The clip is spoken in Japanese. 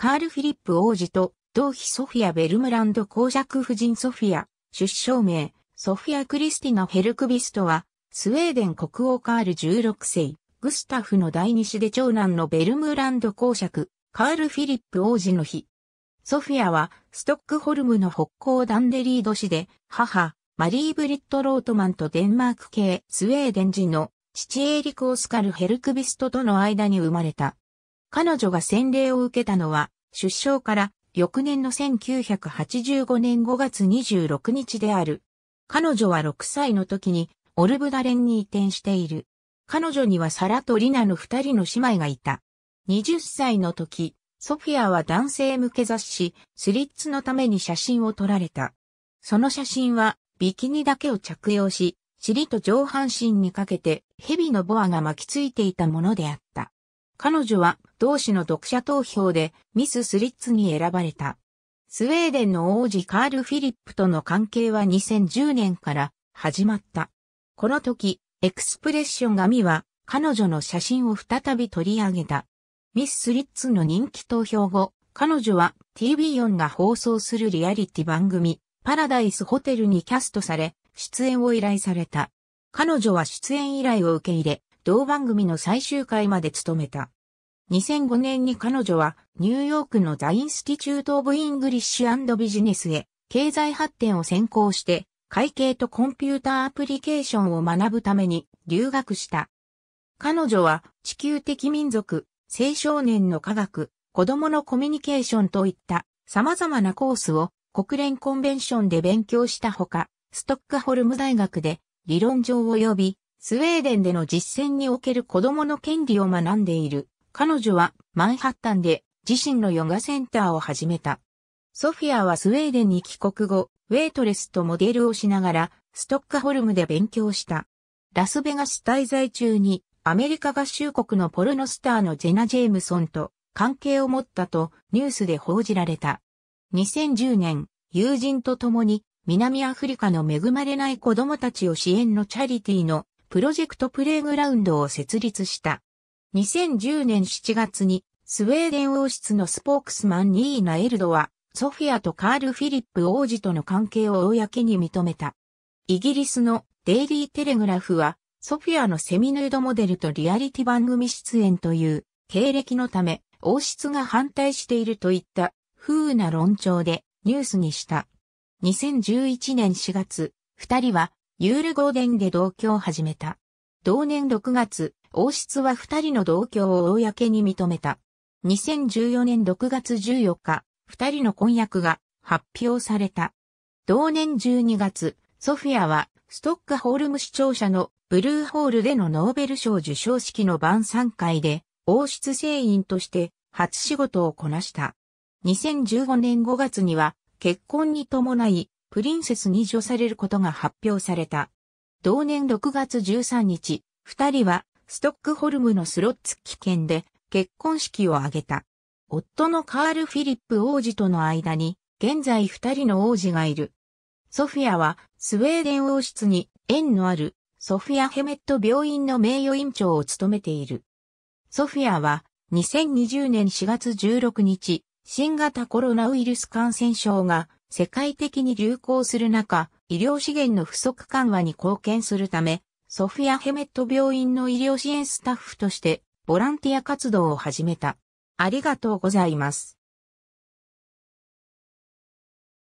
カール・フィリップ王子と、同妃ソフィア・ベルムランド公爵夫人ソフィア、出生名、ソフィア・クリスティナ・ヘルクビストは、スウェーデン国王カール16世、グスタフの第二子で長男のベルムランド公爵、カール・フィリップ王子の日。ソフィアは、ストックホルムの北港ダンデリード市で、母、マリー・ブリット・ロートマンとデンマーク系スウェーデン人の父エーリク・オスカル・ヘルクビストとの間に生まれた。彼女が洗礼を受けたのは出生から翌年の1985年5月26日である。彼女は6歳の時にオルブダレンに移転している。彼女にはサラとリナの二人の姉妹がいた。20歳の時、ソフィアは男性向け雑誌、スリッツのために写真を撮られた。その写真は、ビキニだけを着用し、尻と上半身にかけて、蛇のボアが巻きついていたものであった。彼女は同志の読者投票でミス・スリッツに選ばれた。スウェーデンの王子カール・フィリップとの関係は2010年から始まった。この時、エクスプレッション紙は彼女の写真を再び取り上げた。ミス・スリッツの人気投票後、彼女は TV4 が放送するリアリティ番組、パラダイスホテルにキャストされ、出演を依頼された。彼女は出演依頼を受け入れ、同番組の最終回まで務めた。2005年に彼女はニューヨークのザ・インスティチュート・オブ・イングリッシュビジネスへ経済発展を専攻して会計とコンピューターアプリケーションを学ぶために留学した。彼女は地球的民族、青少年の科学、子供のコミュニケーションといった様々なコースを国連コンベンションで勉強したほか、ストックホルム大学で理論上及びスウェーデンでの実践における子供の権利を学んでいる。彼女はマンハッタンで自身のヨガセンターを始めた。ソフィアはスウェーデンに帰国後、ウェイトレスとモデルをしながら、ストックホルムで勉強した。ラスベガス滞在中に、アメリカ合衆国のポルノスターのジェナ・ジェームソンと関係を持ったとニュースで報じられた。2010年、友人と共に南アフリカの恵まれない子供たちを支援のチャリティーのプロジェクトプレイグラウンドを設立した。2010年7月にスウェーデン王室のスポークスマンニーナ・エルドは、ソフィアとカール・フィリップ王子との関係を公に認めた。イギリスのデイリー・テレグラフは、ソフィアのセミヌードモデルとリアリティ番組出演という経歴のため、王室が反対しているといった風な論調でニュースにした。2011年4月、二人はユールゴーデンで同居を始めた。同年6月、王室は二人の同居を公に認めた。2014年6月14日、二人の婚約が発表された。同年12月、ソフィアはストックホールム市庁舎のブルーホールでのノーベル賞受賞式の晩餐会で王室成員として初仕事をこなした。2015年5月には結婚に伴いプリンセスに除されることが発表された。同年6月13日、二人はストックホルムのスロッツ危険で結婚式を挙げた。夫のカール・フィリップ王子との間に現在二人の王子がいる。ソフィアはスウェーデン王室に縁のあるソフィア・ヘメット病院の名誉院長を務めている。ソフィアは2020年4月16日、新型コロナウイルス感染症が世界的に流行する中、医療資源の不足緩和に貢献するため、ソフィア・ヘメット病院の医療支援スタッフとして、ボランティア活動を始めた。ありがとうございます。